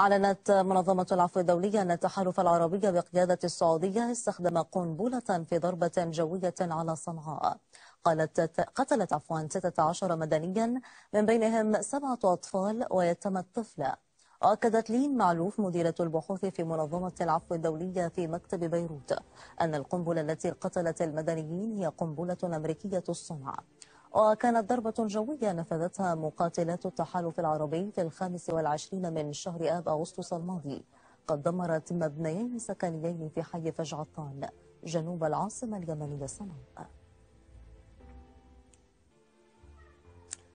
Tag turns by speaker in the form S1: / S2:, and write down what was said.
S1: أعلنت منظمة العفو الدولية أن التحالف العربي بقيادة السعودية استخدم قنبلة في ضربة جوية على صنعاء قالت قتلت عفوا 16 مدنيا من بينهم سبعة أطفال ويتم الطفلة وأكدت لين معلوف مديرة البحوث في منظمة العفو الدولية في مكتب بيروت أن القنبلة التي قتلت المدنيين هي قنبلة أمريكية الصنع وكانت ضربة جوية نفذتها مقاتلات التحالف العربي في الخامس والعشرين من شهر آب أغسطس الماضي قد دمرت مبنيين سكنيين في حي فجعطان جنوب العاصمة اليمنية صنعاء